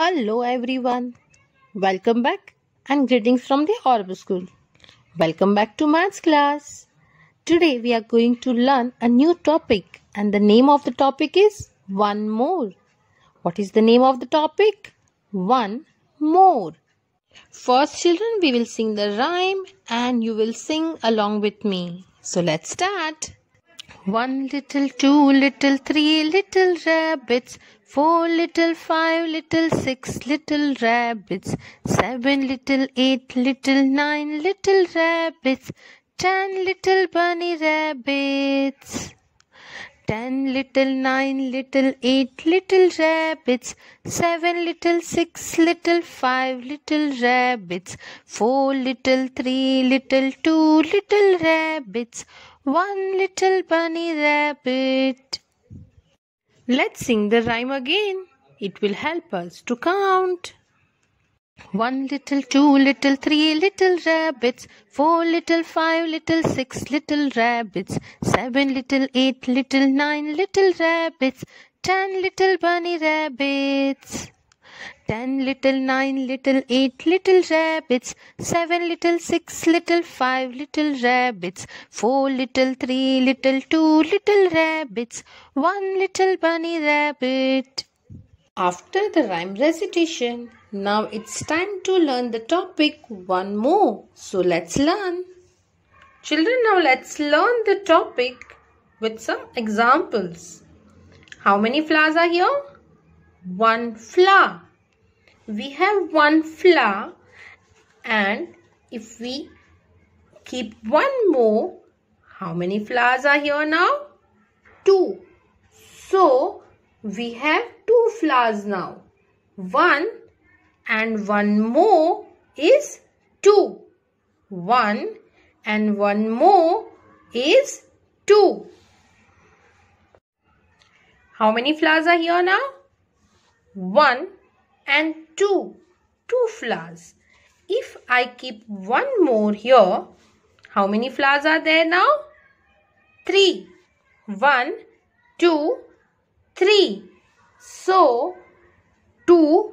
Hello everyone. Welcome back and greetings from the Orb School. Welcome back to maths class. Today we are going to learn a new topic and the name of the topic is one more. What is the name of the topic? One more. First children we will sing the rhyme and you will sing along with me. So let's start. One little, two little, three little rabbits Four little, five little, six little rabbits. Seven little, eight little, nine little rabbits. Ten little bunny rabbits. Ten little, nine little, eight little rabbits. Seven little, six little, five little rabbits. Four little, three little, two little rabbits. One little bunny rabbit. Let's sing the rhyme again. It will help us to count. One little, two little, three little rabbits, four little, five little, six little rabbits, seven little, eight little, nine little rabbits, ten little bunny rabbits. Ten little, nine little, eight little rabbits, seven little, six little, five little rabbits, four little, three little, two little rabbits, one little bunny rabbit. After the rhyme recitation, now it's time to learn the topic one more. So let's learn. Children, now let's learn the topic with some examples. How many flowers are here? One flower we have one flower and if we keep one more how many flowers are here now two so we have two flowers now one and one more is two one and one more is two how many flowers are here now one and 2. 2 flowers. If I keep one more here, how many flowers are there now? 3. two, three. So, 2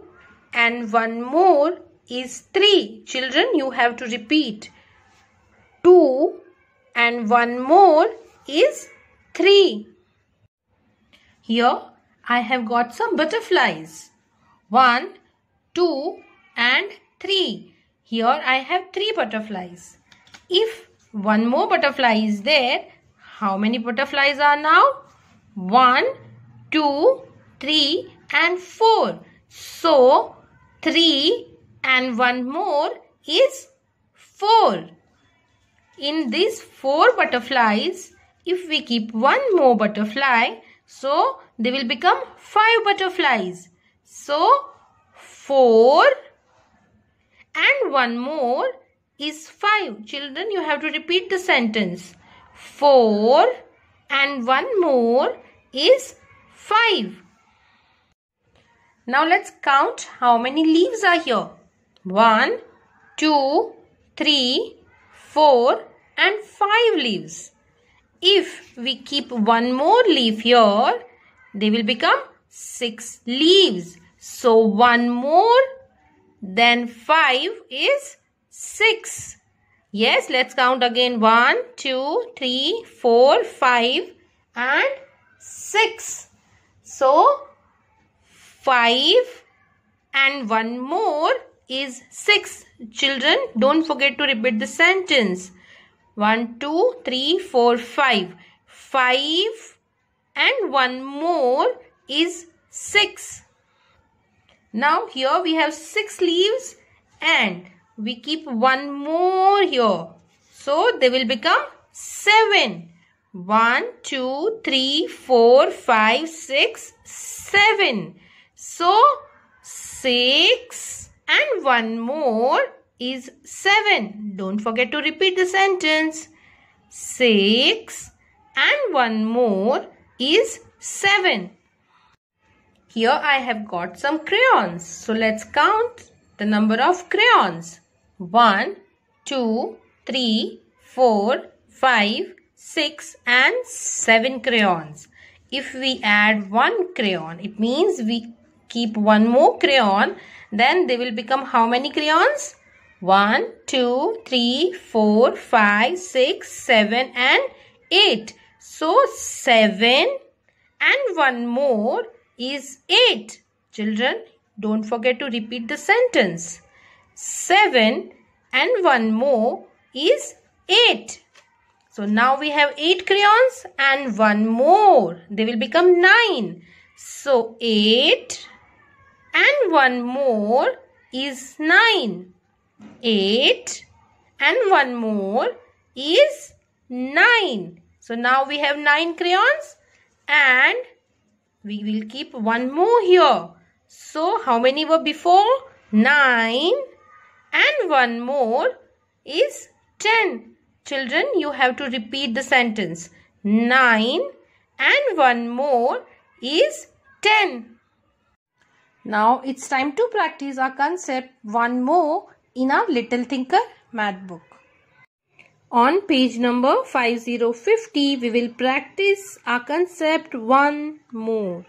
and one more is 3. Children, you have to repeat. 2 and one more is 3. Here, I have got some butterflies. 1, 2 and 3. Here I have 3 butterflies. If one more butterfly is there, how many butterflies are now? 1, 2, 3 and 4. So, 3 and one more is 4. In these 4 butterflies, if we keep one more butterfly, so they will become 5 butterflies. So, 4 and one more is 5. Children, you have to repeat the sentence. 4 and one more is 5. Now let's count how many leaves are here. 1, 2, 3, 4 and 5 leaves. If we keep one more leaf here, they will become 6 leaves. So 1 more then 5 is 6. Yes, let's count again. One, two, three, four, five, and 6. So 5 and 1 more is 6. Children, don't forget to repeat the sentence. One, two, three, 5. 5 and 1 more is 6. Now here we have 6 leaves and we keep one more here. So they will become 7. 1, 2, 3, 4, 5, 6, 7. So 6 and one more is 7. Don't forget to repeat the sentence. 6 and one more is 7. Here I have got some crayons. So let's count the number of crayons. 1, 2, 3, 4, 5, 6 and 7 crayons. If we add 1 crayon, it means we keep one more crayon, then they will become how many crayons? 1, 2, 3, 4, 5, 6, 7 and 8. So 7 and one more is 8. Children, don't forget to repeat the sentence. 7 and 1 more is 8. So now we have 8 crayons and 1 more. They will become 9. So 8 and 1 more is 9. 8 and 1 more is 9. So now we have 9 crayons and we will keep one more here. So, how many were before? 9 and one more is 10. Children, you have to repeat the sentence. 9 and one more is 10. Now, it's time to practice our concept one more in our Little Thinker math book. On page number 5050, we will practice our concept one more.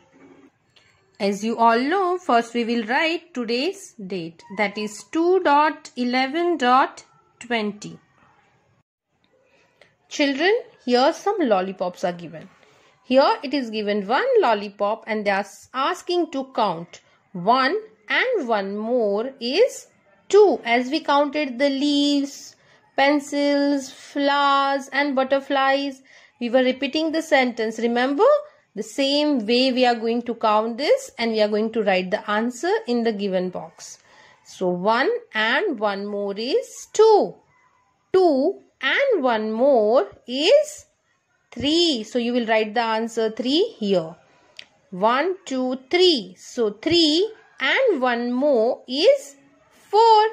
As you all know, first we will write today's date that is 2.11.20. Children, here some lollipops are given. Here it is given one lollipop and they are asking to count. One and one more is two as we counted the leaves, pencils, flowers and butterflies. We were repeating the sentence. Remember? The same way we are going to count this and we are going to write the answer in the given box. So 1 and 1 more is 2. 2 and 1 more is 3. So you will write the answer 3 here. One, two, three. So 3 and 1 more is 4.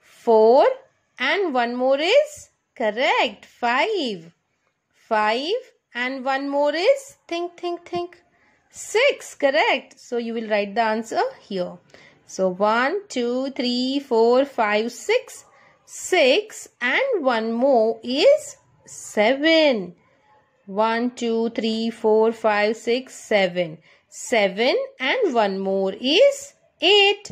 4 and one more is correct 5 5 and one more is think think think 6 correct so you will write the answer here so one, two, three, four, five, six, six, and one more is 7 1 7 and one more is 8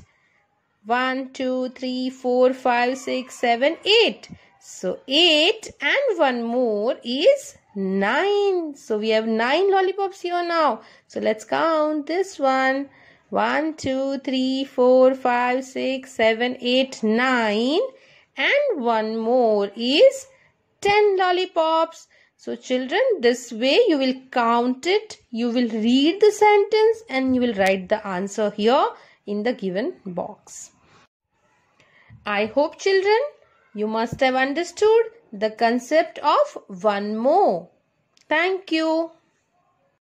1, 2, 3, 4, 5, 6, 7, 8. So 8 and one more is 9. So we have 9 lollipops here now. So let's count this one. 1, 2, 3, 4, 5, 6, 7, 8, 9. And one more is 10 lollipops. So children, this way you will count it, you will read the sentence and you will write the answer here in the given box. I hope children, you must have understood the concept of one more. Thank you.